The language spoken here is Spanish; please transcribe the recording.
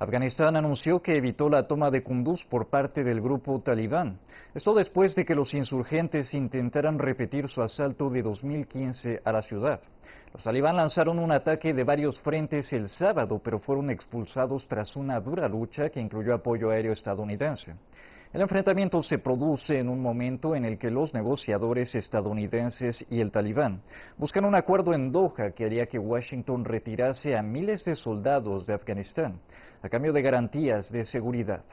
Afganistán anunció que evitó la toma de Kunduz por parte del grupo talibán. Esto después de que los insurgentes intentaran repetir su asalto de 2015 a la ciudad. Los talibán lanzaron un ataque de varios frentes el sábado, pero fueron expulsados tras una dura lucha que incluyó apoyo aéreo estadounidense. El enfrentamiento se produce en un momento en el que los negociadores estadounidenses y el talibán buscan un acuerdo en Doha que haría que Washington retirase a miles de soldados de Afganistán a cambio de garantías de seguridad.